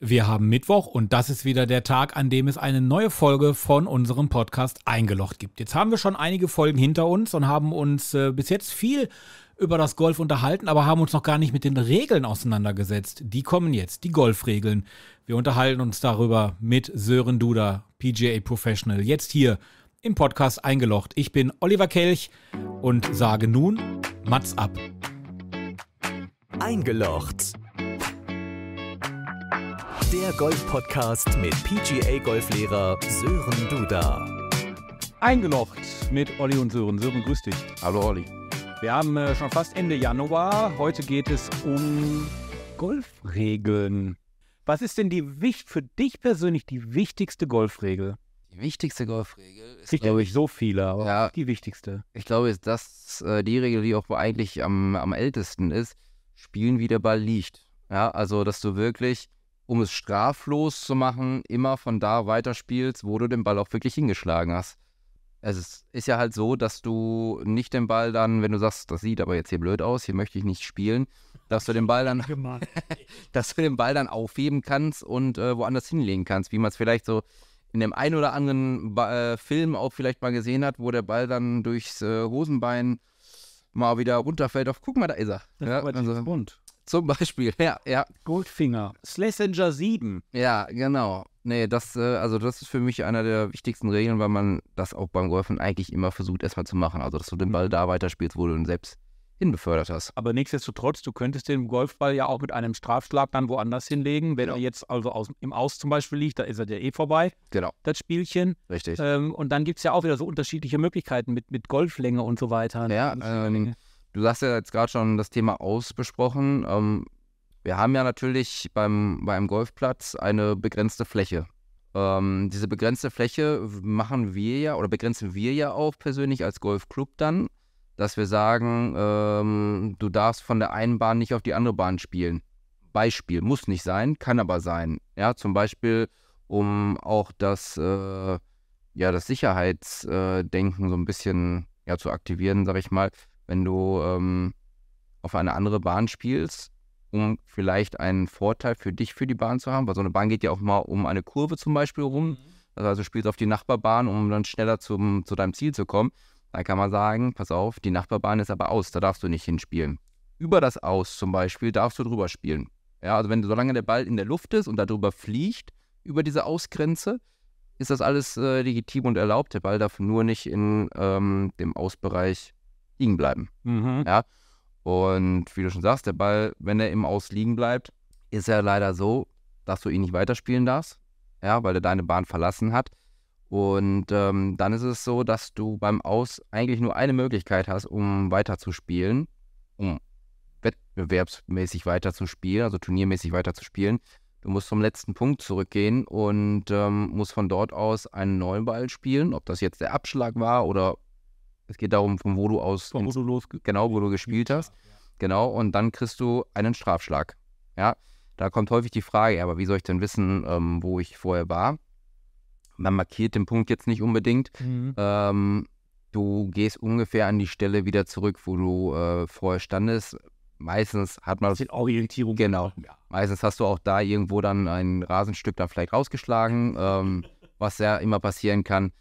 Wir haben Mittwoch und das ist wieder der Tag, an dem es eine neue Folge von unserem Podcast Eingelocht gibt. Jetzt haben wir schon einige Folgen hinter uns und haben uns äh, bis jetzt viel über das Golf unterhalten, aber haben uns noch gar nicht mit den Regeln auseinandergesetzt. Die kommen jetzt, die Golfregeln. Wir unterhalten uns darüber mit Sören Duda, PGA Professional, jetzt hier im Podcast Eingelocht. Ich bin Oliver Kelch und sage nun Mats ab. Eingelocht der Golf-Podcast mit PGA-Golflehrer Sören Duda. Eingelocht mit Olli und Sören. Sören, grüß dich. Hallo Olli. Wir haben äh, schon fast Ende Januar. Heute geht es um Golfregeln. Was ist denn die für dich persönlich die wichtigste Golfregel? Die wichtigste Golfregel ist, ich glaube ich, so viele, aber ja, die wichtigste. Ich glaube, ist das äh, die Regel, die auch eigentlich am, am ältesten ist. Spielen, wie der Ball liegt. Ja, also dass du wirklich um es straflos zu machen, immer von da weiterspielst, wo du den Ball auch wirklich hingeschlagen hast. es ist ja halt so, dass du nicht den Ball dann, wenn du sagst, das sieht aber jetzt hier blöd aus, hier möchte ich nicht spielen, dass du den Ball dann, dass du den Ball dann aufheben kannst und äh, woanders hinlegen kannst, wie man es vielleicht so in dem einen oder anderen ba äh, Film auch vielleicht mal gesehen hat, wo der Ball dann durchs äh, Hosenbein mal wieder runterfällt auf, guck mal, da ist er. Das ja, war also, Bond. Zum Beispiel, ja, ja. Goldfinger, Slessenger 7. Ja, genau. Nee, das, äh, also das ist für mich einer der wichtigsten Regeln, weil man das auch beim Golfen eigentlich immer versucht, erstmal zu machen. Also, dass du den Ball da weiterspielst, wo du ihn selbst hinbefördert hast. Aber nichtsdestotrotz, du könntest den Golfball ja auch mit einem Strafschlag dann woanders hinlegen. Wenn ja. Genau. er jetzt also aus, im Aus zum Beispiel liegt, da ist er ja eh vorbei. Genau. Das Spielchen. Richtig. Ähm, und dann gibt es ja auch wieder so unterschiedliche Möglichkeiten mit, mit Golflänge und so weiter. Ja, also, ähm, äh, Du hast ja jetzt gerade schon das Thema ausbesprochen. Ähm, wir haben ja natürlich beim, beim Golfplatz eine begrenzte Fläche. Ähm, diese begrenzte Fläche machen wir ja oder begrenzen wir ja auch persönlich als Golfclub dann, dass wir sagen, ähm, du darfst von der einen Bahn nicht auf die andere Bahn spielen. Beispiel, muss nicht sein, kann aber sein. Ja, zum Beispiel, um auch das, äh, ja, das Sicherheitsdenken so ein bisschen ja, zu aktivieren, sage ich mal, wenn du ähm, auf eine andere Bahn spielst, um vielleicht einen Vorteil für dich für die Bahn zu haben, weil so eine Bahn geht ja auch mal um eine Kurve zum Beispiel rum. Mhm. Also, also spielst auf die Nachbarbahn, um dann schneller zum, zu deinem Ziel zu kommen. Dann kann man sagen, pass auf, die Nachbarbahn ist aber aus, da darfst du nicht hinspielen. Über das Aus zum Beispiel darfst du drüber spielen. Ja, also wenn solange der Ball in der Luft ist und darüber fliegt, über diese Ausgrenze, ist das alles äh, legitim und erlaubt. Der Ball darf nur nicht in ähm, dem Ausbereich liegen bleiben. Mhm. Ja? Und wie du schon sagst, der Ball, wenn er im Aus liegen bleibt, ist er leider so, dass du ihn nicht weiterspielen darfst, ja, weil er deine Bahn verlassen hat. Und ähm, dann ist es so, dass du beim Aus eigentlich nur eine Möglichkeit hast, um weiterzuspielen, um wettbewerbsmäßig weiterzuspielen, also turniermäßig weiterzuspielen. Du musst zum letzten Punkt zurückgehen und ähm, musst von dort aus einen neuen Ball spielen. Ob das jetzt der Abschlag war oder es geht darum, von wo du aus. Von wo du losge genau, wo du gespielt hast. Ja. Genau, und dann kriegst du einen Strafschlag. Ja, da kommt häufig die Frage, aber wie soll ich denn wissen, ähm, wo ich vorher war? Man markiert den Punkt jetzt nicht unbedingt. Mhm. Ähm, du gehst ungefähr an die Stelle wieder zurück, wo du äh, vorher standest. Meistens hat man. Das ist Orientierung. Genau. Ja. Meistens hast du auch da irgendwo dann ein Rasenstück dann vielleicht rausgeschlagen, ähm, was ja immer passieren kann.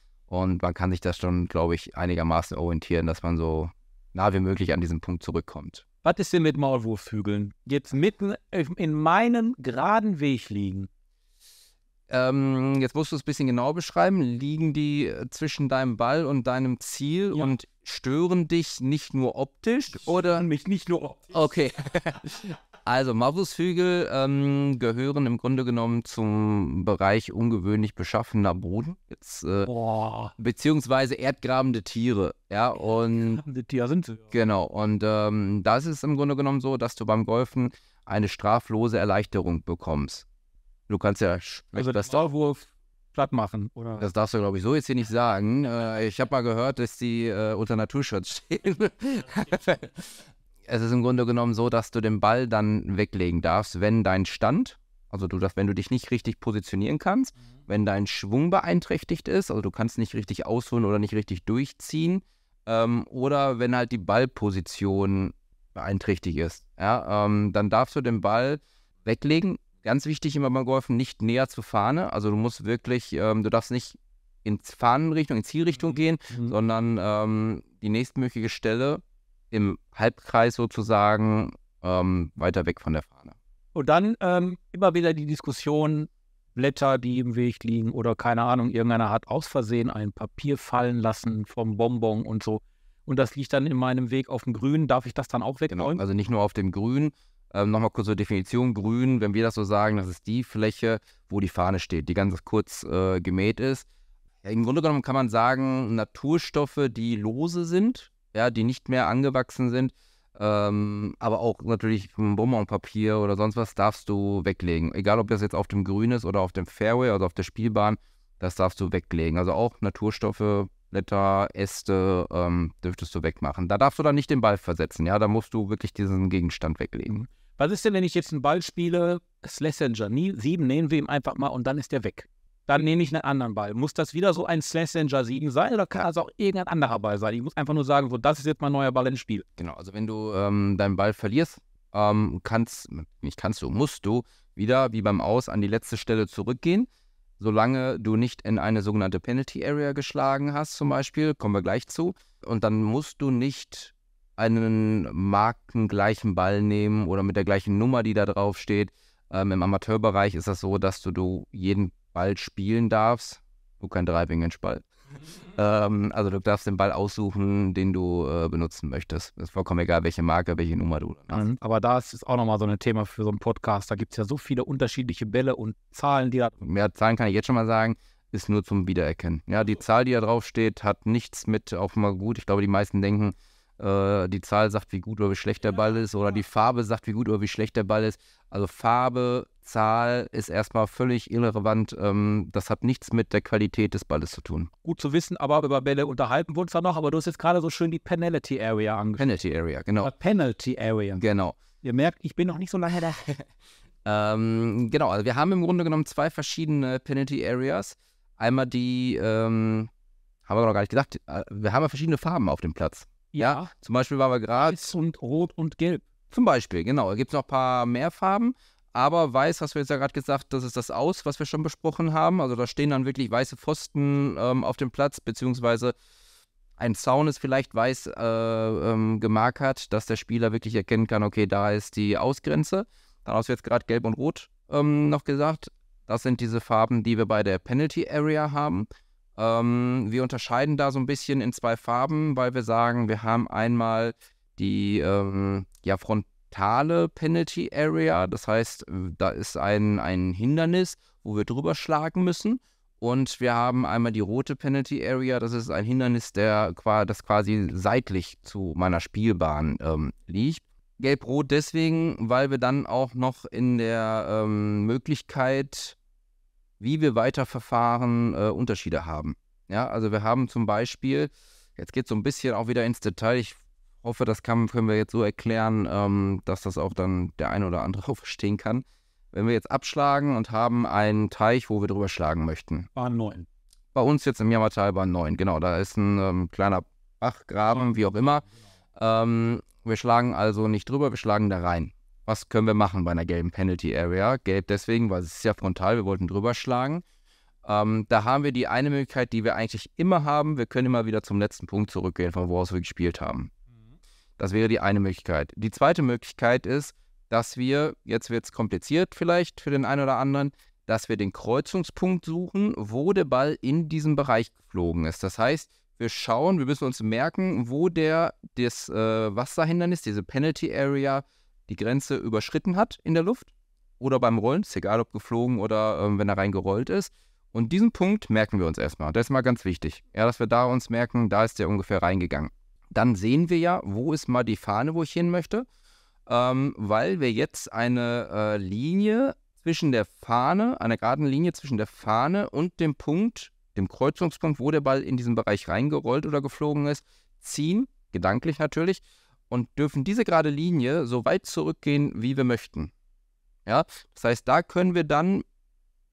Und man kann sich das schon, glaube ich, einigermaßen orientieren, dass man so nah wie möglich an diesen Punkt zurückkommt. Was ist denn mit Maulwurfhügeln? Jetzt mitten in meinem geraden Weg liegen. Ähm, jetzt musst du es ein bisschen genau beschreiben. Liegen die äh, zwischen deinem Ball und deinem Ziel ja. und stören dich nicht nur optisch? Oder? Stören mich nicht nur optisch. Okay. Also Mavusvögel ähm, gehören im Grunde genommen zum Bereich ungewöhnlich beschaffener Boden. Jetzt, äh, beziehungsweise erdgrabende Tiere. Ja, und erdgrabende Tiere sind sie. Genau. Und ähm, das ist im Grunde genommen so, dass du beim Golfen eine straflose Erleichterung bekommst. Du kannst ja also das Dorfwurf platt machen, oder? Das darfst du, glaube ich, so jetzt hier nicht sagen. Äh, ich habe mal gehört, dass die äh, unter Naturschutz stehen. es ist im Grunde genommen so, dass du den Ball dann weglegen darfst, wenn dein Stand, also du darfst, wenn du dich nicht richtig positionieren kannst, mhm. wenn dein Schwung beeinträchtigt ist, also du kannst nicht richtig ausholen oder nicht richtig durchziehen, ähm, oder wenn halt die Ballposition beeinträchtigt ist, ja, ähm, dann darfst du den Ball weglegen. Ganz wichtig immer beim Golfen, nicht näher zur Fahne. Also du musst wirklich, ähm, du darfst nicht in Fahnenrichtung, in Zielrichtung mhm. gehen, mhm. sondern ähm, die nächstmögliche Stelle im Halbkreis sozusagen ähm, weiter weg von der Fahne. Und dann ähm, immer wieder die Diskussion, Blätter, die im Weg liegen oder keine Ahnung, irgendeiner hat aus Versehen ein Papier fallen lassen vom Bonbon und so. Und das liegt dann in meinem Weg auf dem Grün. Darf ich das dann auch wegräumen? Genau, also nicht nur auf dem Grün. Ähm, Nochmal kurz zur Definition. Grün, wenn wir das so sagen, das ist die Fläche, wo die Fahne steht, die ganz kurz äh, gemäht ist. Ja, Im Grunde genommen kann man sagen, Naturstoffe, die lose sind, ja, die nicht mehr angewachsen sind. Ähm, aber auch natürlich Bonbonpapier oder sonst was darfst du weglegen. Egal, ob das jetzt auf dem Grün ist oder auf dem Fairway, also auf der Spielbahn, das darfst du weglegen. Also auch Naturstoffe, Blätter, Äste ähm, dürftest du wegmachen. Da darfst du dann nicht den Ball versetzen. Ja, da musst du wirklich diesen Gegenstand weglegen. Was ist denn, wenn ich jetzt einen Ball spiele, Slassenger sieben nehmen wir ihm einfach mal und dann ist der weg? dann nehme ich einen anderen Ball. Muss das wieder so ein Slashinger siegen sein oder kann das auch irgendein anderer Ball sein? Ich muss einfach nur sagen, so, das ist jetzt mein neuer Ball ins Spiel. Genau, also wenn du ähm, deinen Ball verlierst, ähm, kannst, nicht kannst du, musst du wieder wie beim Aus an die letzte Stelle zurückgehen. Solange du nicht in eine sogenannte Penalty Area geschlagen hast, zum Beispiel, kommen wir gleich zu. Und dann musst du nicht einen markengleichen Ball nehmen oder mit der gleichen Nummer, die da drauf steht. Ähm, Im Amateurbereich ist das so, dass du, du jeden Ball spielen darfst, du kein Driving in Ball. ähm, also du darfst den Ball aussuchen, den du äh, benutzen möchtest. Das Ist vollkommen egal, welche Marke, welche Nummer du hast. Mhm. Aber da ist es auch nochmal so ein Thema für so einen Podcast. Da gibt es ja so viele unterschiedliche Bälle und Zahlen, die da. Mehr Zahlen kann ich jetzt schon mal sagen, ist nur zum Wiedererkennen. Ja, die Zahl, die da draufsteht, hat nichts mit auch mal gut. Ich glaube, die meisten denken, äh, die Zahl sagt, wie gut oder wie schlecht der Ball ist, oder die Farbe sagt, wie gut oder wie schlecht der Ball ist. Also Farbe Zahl ist erstmal völlig irrelevant. Ähm, das hat nichts mit der Qualität des Balles zu tun. Gut zu wissen, aber über Bälle unterhalten wir uns da noch. Aber du hast jetzt gerade so schön die Penalty Area angesprochen. Penalty Area, genau. Äh, Penalty Area. Genau. Ihr merkt, ich bin noch nicht so lange da. ähm, genau, also wir haben im Grunde genommen zwei verschiedene Penalty Areas. Einmal die, ähm, haben wir noch gar nicht gesagt, äh, wir haben ja verschiedene Farben auf dem Platz. Ja. ja zum Beispiel waren wir gerade. Rot und Gelb. Zum Beispiel, genau. Da gibt es noch ein paar mehr Farben aber weiß, hast du jetzt ja gerade gesagt, das ist das Aus, was wir schon besprochen haben. Also da stehen dann wirklich weiße Pfosten ähm, auf dem Platz, beziehungsweise ein Zaun ist vielleicht weiß äh, ähm, gemarkert, dass der Spieler wirklich erkennen kann, okay, da ist die Ausgrenze. Dann hast du jetzt gerade gelb und rot ähm, noch gesagt. Das sind diese Farben, die wir bei der Penalty Area haben. Ähm, wir unterscheiden da so ein bisschen in zwei Farben, weil wir sagen, wir haben einmal die ähm, ja, Front rektale Penalty Area. Das heißt, äh, da ist ein, ein Hindernis, wo wir drüber schlagen müssen. Und wir haben einmal die rote Penalty Area. Das ist ein Hindernis, der, das quasi seitlich zu meiner Spielbahn ähm, liegt. Gelb-Rot deswegen, weil wir dann auch noch in der ähm, Möglichkeit, wie wir weiterverfahren, äh, Unterschiede haben. Ja, also wir haben zum Beispiel, jetzt geht es so ein bisschen auch wieder ins Detail, ich hoffe, das kann, können wir jetzt so erklären, ähm, dass das auch dann der eine oder andere verstehen kann. Wenn wir jetzt abschlagen und haben einen Teich, wo wir drüber schlagen möchten. Bahn 9. Bei uns jetzt im Jammertal Bahn 9, genau. Da ist ein ähm, kleiner Bachgraben, wie auch immer. Ähm, wir schlagen also nicht drüber, wir schlagen da rein. Was können wir machen bei einer gelben Penalty Area? Gelb deswegen, weil es ist ja frontal, wir wollten drüber schlagen. Ähm, da haben wir die eine Möglichkeit, die wir eigentlich immer haben. Wir können immer wieder zum letzten Punkt zurückgehen, von wo aus wir gespielt haben. Das wäre die eine Möglichkeit. Die zweite Möglichkeit ist, dass wir, jetzt wird es kompliziert vielleicht für den einen oder anderen, dass wir den Kreuzungspunkt suchen, wo der Ball in diesem Bereich geflogen ist. Das heißt, wir schauen, wir müssen uns merken, wo der das äh, Wasserhindernis, diese Penalty Area, die Grenze überschritten hat in der Luft oder beim Rollen, ist egal ob geflogen oder äh, wenn er reingerollt ist. Und diesen Punkt merken wir uns erstmal. Das ist mal ganz wichtig. Ja, dass wir da uns merken, da ist der ungefähr reingegangen dann sehen wir ja, wo ist mal die Fahne, wo ich hin möchte, ähm, weil wir jetzt eine äh, Linie zwischen der Fahne, einer geraden Linie zwischen der Fahne und dem Punkt, dem Kreuzungspunkt, wo der Ball in diesen Bereich reingerollt oder geflogen ist, ziehen, gedanklich natürlich, und dürfen diese gerade Linie so weit zurückgehen, wie wir möchten. Ja, das heißt, da können wir dann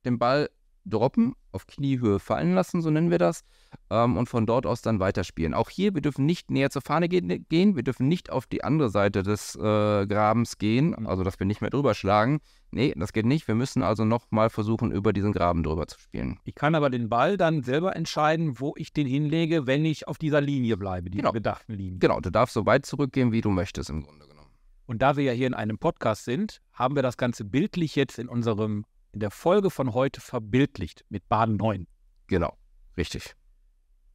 den Ball droppen, auf Kniehöhe fallen lassen, so nennen wir das, ähm, und von dort aus dann weiterspielen. Auch hier, wir dürfen nicht näher zur Fahne gehen, gehen wir dürfen nicht auf die andere Seite des äh, Grabens gehen, mhm. also dass wir nicht mehr drüber schlagen. Nee, das geht nicht. Wir müssen also nochmal versuchen, über diesen Graben drüber zu spielen. Ich kann aber den Ball dann selber entscheiden, wo ich den hinlege, wenn ich auf dieser Linie bleibe, die genau. gedachten Linie. Genau, du darfst so weit zurückgehen, wie du möchtest im Grunde genommen. Und da wir ja hier in einem Podcast sind, haben wir das Ganze bildlich jetzt in unserem in der Folge von heute verbildlicht mit Bahn 9. Genau, richtig.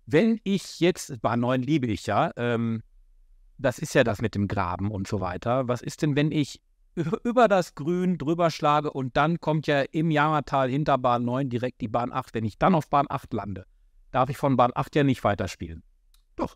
Wenn ich jetzt, Bahn 9 liebe ich ja, ähm, das ist ja das mit dem Graben und so weiter. Was ist denn, wenn ich über das Grün drüber schlage und dann kommt ja im Jammertal hinter Bahn 9 direkt die Bahn 8. Wenn ich dann auf Bahn 8 lande, darf ich von Bahn 8 ja nicht weiterspielen. Doch.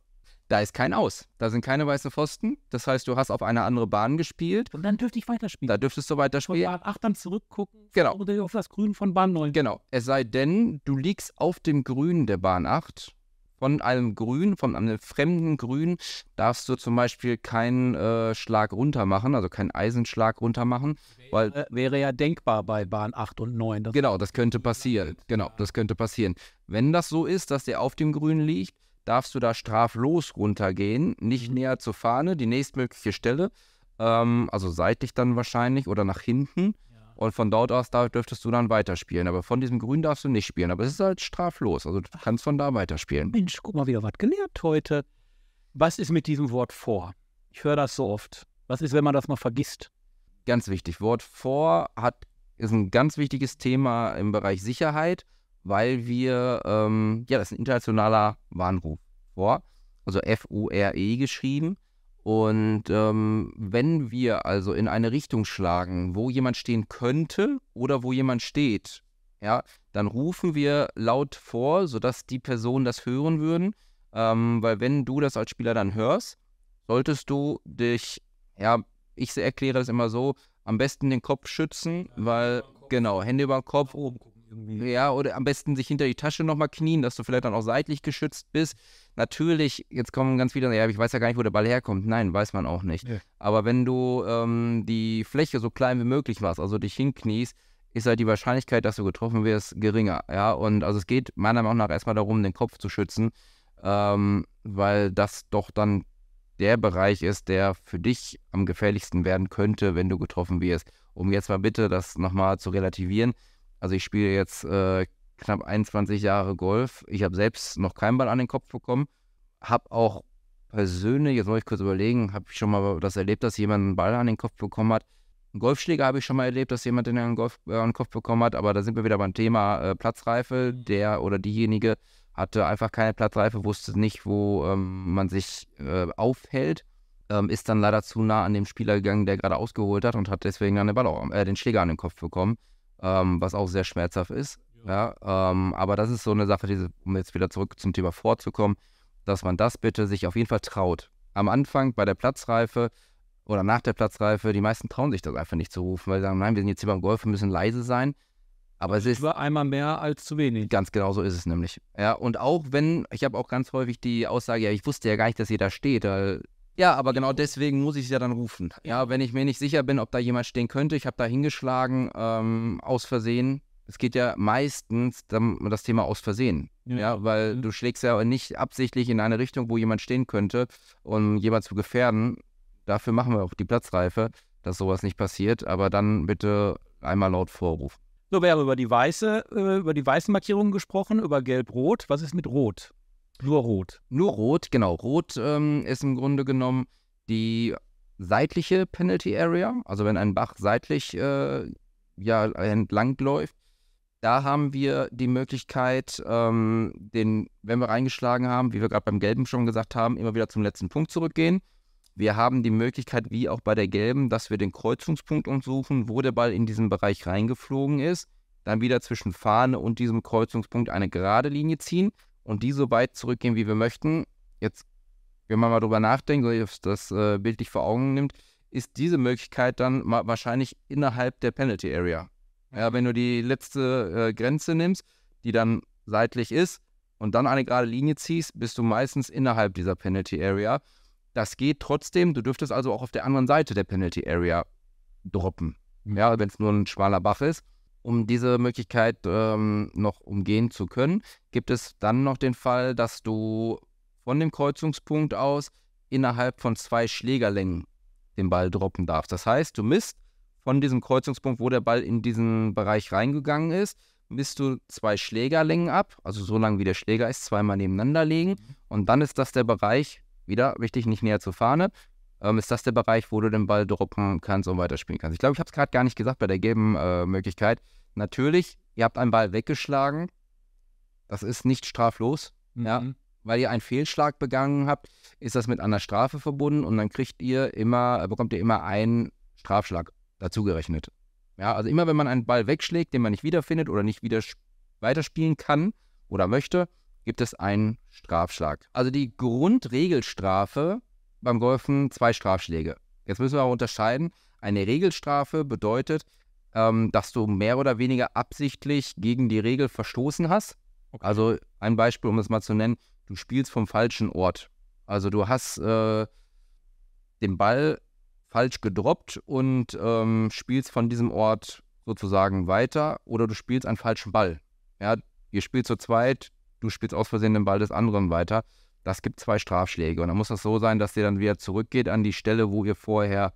Da ist kein Aus. Da sind keine weißen Pfosten. Das heißt, du hast auf eine andere Bahn gespielt. Und dann dürfte ich weiterspielen. Da dürftest du weiterspielen. Von Bahn 8 dann zurückgucken. Genau. Oder auf das Grün von Bahn 9. Genau. Es sei denn, du liegst auf dem Grün der Bahn 8. Von einem Grün, von einem fremden Grün, darfst du zum Beispiel keinen äh, Schlag runter machen, also keinen Eisenschlag runter machen. Wäre, weil, äh, wäre ja denkbar bei Bahn 8 und 9. Das genau, das könnte passieren. Genau, das könnte passieren. Wenn das so ist, dass der auf dem Grün liegt, darfst du da straflos runtergehen, nicht mhm. näher zur Fahne, die nächstmögliche Stelle, ähm, also seitlich dann wahrscheinlich oder nach hinten. Ja. Und von dort aus da dürftest du dann weiterspielen. Aber von diesem Grün darfst du nicht spielen. Aber es ist halt straflos. Also du Ach. kannst von da weiterspielen. Mensch, guck mal, wieder was gelernt heute. Was ist mit diesem Wort vor? Ich höre das so oft. Was ist, wenn man das mal vergisst? Ganz wichtig. Wort vor hat, ist ein ganz wichtiges Thema im Bereich Sicherheit weil wir, ähm, ja, das ist ein internationaler Warnruf vor, also F-U-R-E geschrieben. Und ähm, wenn wir also in eine Richtung schlagen, wo jemand stehen könnte oder wo jemand steht, ja, dann rufen wir laut vor, sodass die Personen das hören würden. Ähm, weil wenn du das als Spieler dann hörst, solltest du dich, ja, ich erkläre das immer so, am besten den Kopf schützen, ja, weil, Kopf. genau, Hände über den Kopf, oben gucken irgendwie. Ja, oder am besten sich hinter die Tasche nochmal knien, dass du vielleicht dann auch seitlich geschützt bist. Natürlich, jetzt kommen ganz viele, ja, ich weiß ja gar nicht, wo der Ball herkommt. Nein, weiß man auch nicht. Ja. Aber wenn du ähm, die Fläche so klein wie möglich machst, also dich hinkniest, ist halt die Wahrscheinlichkeit, dass du getroffen wirst, geringer. Ja, und also es geht meiner Meinung nach erstmal darum, den Kopf zu schützen, ähm, weil das doch dann der Bereich ist, der für dich am gefährlichsten werden könnte, wenn du getroffen wirst. Um jetzt mal bitte das nochmal zu relativieren. Also ich spiele jetzt äh, knapp 21 Jahre Golf. Ich habe selbst noch keinen Ball an den Kopf bekommen. Habe auch persönlich, jetzt muss ich kurz überlegen, habe ich schon mal das erlebt, dass jemand einen Ball an den Kopf bekommen hat. Einen Golfschläger habe ich schon mal erlebt, dass jemand den an den, Golf, äh, an den Kopf bekommen hat. Aber da sind wir wieder beim Thema äh, Platzreife. Mhm. Der oder diejenige hatte einfach keine Platzreife, wusste nicht, wo ähm, man sich äh, aufhält. Ähm, ist dann leider zu nah an dem Spieler gegangen, der gerade ausgeholt hat und hat deswegen dann den, Ball, äh, den Schläger an den Kopf bekommen ähm, was auch sehr schmerzhaft ist. Ja, ähm, aber das ist so eine Sache, die, um jetzt wieder zurück zum Thema vorzukommen, dass man das bitte sich auf jeden Fall traut. Am Anfang bei der Platzreife oder nach der Platzreife, die meisten trauen sich das einfach nicht zu rufen, weil sie sagen, nein, wir sind jetzt hier beim Golf, wir müssen leise sein. Aber es ist über einmal mehr als zu wenig. Ganz genau so ist es nämlich. Ja, und auch wenn, ich habe auch ganz häufig die Aussage, ja, ich wusste ja gar nicht, dass ihr da steht, weil ja, aber genau deswegen muss ich es ja dann rufen. Ja, wenn ich mir nicht sicher bin, ob da jemand stehen könnte, ich habe da hingeschlagen, ähm, aus Versehen. Es geht ja meistens um das Thema aus Versehen. Ja, ja weil ja. Mhm. du schlägst ja nicht absichtlich in eine Richtung, wo jemand stehen könnte, um jemand zu gefährden. Dafür machen wir auch die Platzreife, dass sowas nicht passiert. Aber dann bitte einmal laut vorrufen. So, wir haben über die weiße, äh, über die weißen Markierungen gesprochen, über Gelb-Rot. Was ist mit Rot? Nur rot. Nur rot, genau. Rot ähm, ist im Grunde genommen die seitliche Penalty Area. Also wenn ein Bach seitlich äh, ja, entlang läuft, da haben wir die Möglichkeit, ähm, den, wenn wir reingeschlagen haben, wie wir gerade beim Gelben schon gesagt haben, immer wieder zum letzten Punkt zurückgehen. Wir haben die Möglichkeit, wie auch bei der Gelben, dass wir den Kreuzungspunkt untersuchen, wo der Ball in diesen Bereich reingeflogen ist. Dann wieder zwischen Fahne und diesem Kreuzungspunkt eine gerade Linie ziehen und die so weit zurückgehen, wie wir möchten, jetzt, wenn man mal drüber nachdenkt, das äh, bildlich vor Augen nimmt, ist diese Möglichkeit dann wahrscheinlich innerhalb der Penalty Area. Ja, wenn du die letzte äh, Grenze nimmst, die dann seitlich ist und dann eine gerade Linie ziehst, bist du meistens innerhalb dieser Penalty Area. Das geht trotzdem, du dürftest also auch auf der anderen Seite der Penalty Area droppen. Ja, wenn es nur ein schmaler Bach ist. Um diese Möglichkeit ähm, noch umgehen zu können, gibt es dann noch den Fall, dass du von dem Kreuzungspunkt aus innerhalb von zwei Schlägerlängen den Ball droppen darfst. Das heißt, du misst von diesem Kreuzungspunkt, wo der Ball in diesen Bereich reingegangen ist, misst du zwei Schlägerlängen ab, also so lange wie der Schläger ist, zweimal nebeneinander legen. Mhm. Und dann ist das der Bereich, wieder wichtig, nicht näher zur Fahne, ähm, ist das der Bereich, wo du den Ball droppen kannst und weiterspielen kannst. Ich glaube, ich habe es gerade gar nicht gesagt bei der gelben äh, Möglichkeit. Natürlich, ihr habt einen Ball weggeschlagen. Das ist nicht straflos. Mhm. Ja. Weil ihr einen Fehlschlag begangen habt, ist das mit einer Strafe verbunden und dann kriegt ihr immer, äh, bekommt ihr immer einen Strafschlag dazugerechnet. Ja, also immer wenn man einen Ball wegschlägt, den man nicht wiederfindet oder nicht wieder weiterspielen kann oder möchte, gibt es einen Strafschlag. Also die Grundregelstrafe beim Golfen zwei Strafschläge. Jetzt müssen wir aber unterscheiden. Eine Regelstrafe bedeutet, ähm, dass du mehr oder weniger absichtlich gegen die Regel verstoßen hast. Okay. Also ein Beispiel, um das mal zu nennen, du spielst vom falschen Ort. Also du hast äh, den Ball falsch gedroppt und ähm, spielst von diesem Ort sozusagen weiter oder du spielst einen falschen Ball. Ja, ihr spielt zu zweit, du spielst aus Versehen den Ball des anderen weiter das gibt zwei Strafschläge. Und dann muss das so sein, dass ihr dann wieder zurückgeht an die Stelle, wo ihr vorher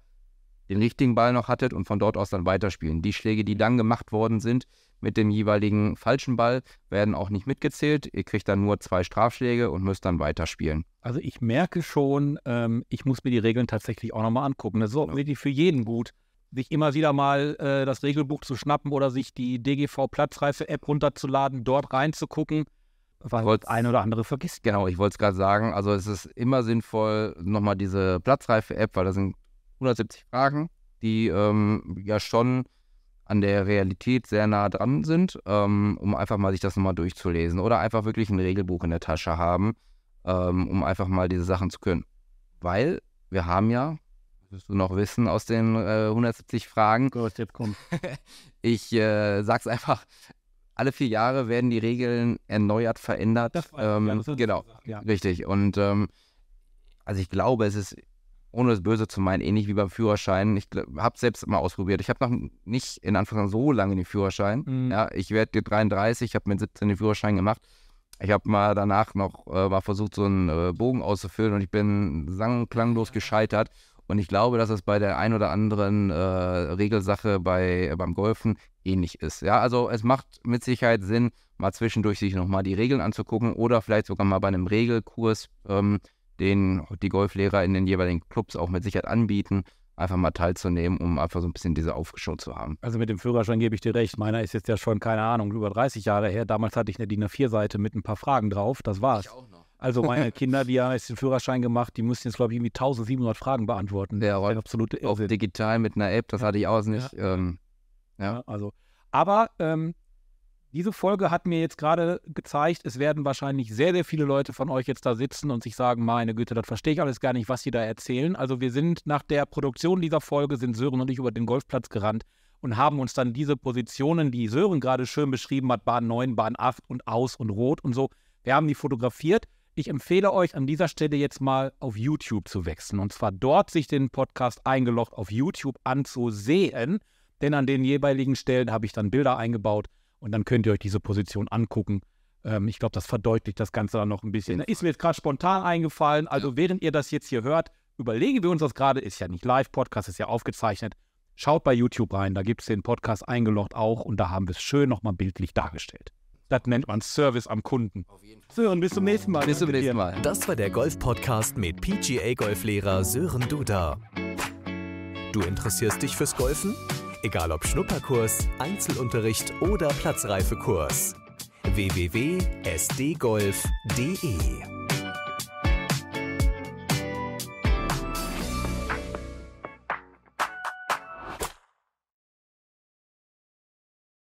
den richtigen Ball noch hattet und von dort aus dann weiterspielen. Die Schläge, die dann gemacht worden sind mit dem jeweiligen falschen Ball, werden auch nicht mitgezählt. Ihr kriegt dann nur zwei Strafschläge und müsst dann weiterspielen. Also ich merke schon, ähm, ich muss mir die Regeln tatsächlich auch nochmal angucken. Das ist auch wirklich für jeden gut, sich immer wieder mal äh, das Regelbuch zu schnappen oder sich die DGV Platzreife-App runterzuladen, dort reinzugucken weil ein oder andere vergisst. Genau, ich wollte es gerade sagen. Also es ist immer sinnvoll, nochmal diese Platzreife-App, weil da sind 170 Fragen, die ähm, ja schon an der Realität sehr nah dran sind, ähm, um einfach mal sich das nochmal durchzulesen oder einfach wirklich ein Regelbuch in der Tasche haben, ähm, um einfach mal diese Sachen zu können. Weil wir haben ja, wirst du noch wissen aus den äh, 170 Fragen. Go, Tipp, komm. ich äh, sag's einfach, alle vier Jahre werden die Regeln erneuert, verändert. Das war, ähm, ja, genau, ja. richtig. Und ähm, also ich glaube, es ist, ohne es böse zu meinen, ähnlich wie beim Führerschein. Ich habe es selbst mal ausprobiert. Ich habe noch nicht in Anfang so lange den Führerschein. Mhm. Ja, ich werde 33, habe mit 17 den Führerschein gemacht. Ich habe mal danach noch äh, mal versucht, so einen äh, Bogen auszufüllen und ich bin sang- klanglos gescheitert. Und ich glaube, dass es bei der ein oder anderen äh, Regelsache bei, beim Golfen ähnlich ist. Ja, also es macht mit Sicherheit Sinn, mal zwischendurch sich nochmal die Regeln anzugucken oder vielleicht sogar mal bei einem Regelkurs, ähm, den die Golflehrer in den jeweiligen Clubs auch mit Sicherheit anbieten, einfach mal teilzunehmen, um einfach so ein bisschen diese Aufschau zu haben. Also mit dem Führerschein gebe ich dir recht. Meiner ist jetzt ja schon, keine Ahnung, über 30 Jahre her. Damals hatte ich eine DIN A4-Seite mit ein paar Fragen drauf. Das war's. Ich auch noch. Also meine Kinder, die haben jetzt den Führerschein gemacht, die müssen jetzt, glaube ich, irgendwie 1700 Fragen beantworten. Ja, das ist digital mit einer App, das hatte ich auch nicht. Ähm, ja. Ähm, ja. also, aber ähm, diese Folge hat mir jetzt gerade gezeigt, es werden wahrscheinlich sehr, sehr viele Leute von euch jetzt da sitzen und sich sagen, meine Güte, das verstehe ich alles gar nicht, was sie da erzählen. Also wir sind nach der Produktion dieser Folge, sind Sören und ich über den Golfplatz gerannt und haben uns dann diese Positionen, die Sören gerade schön beschrieben hat, Bahn 9, Bahn 8 und aus und rot und so, wir haben die fotografiert ich empfehle euch an dieser Stelle jetzt mal auf YouTube zu wechseln und zwar dort sich den Podcast eingeloggt auf YouTube anzusehen, denn an den jeweiligen Stellen habe ich dann Bilder eingebaut und dann könnt ihr euch diese Position angucken. Ähm, ich glaube, das verdeutlicht das Ganze dann noch ein bisschen. Genau. Ist mir jetzt gerade spontan eingefallen. Also während ihr das jetzt hier hört, überlegen wir uns das gerade. Ist ja nicht live, Podcast ist ja aufgezeichnet. Schaut bei YouTube rein, da gibt es den Podcast eingeloggt auch und da haben wir es schön nochmal bildlich dargestellt. Das nennt man Service am Kunden. Sören, bis zum nächsten Mal. Bis zum nächsten Mal. Das war der Golf-Podcast mit PGA-Golflehrer Sören Duda. Du interessierst dich fürs Golfen? Egal ob Schnupperkurs, Einzelunterricht oder Platzreifekurs. www.sdgolf.de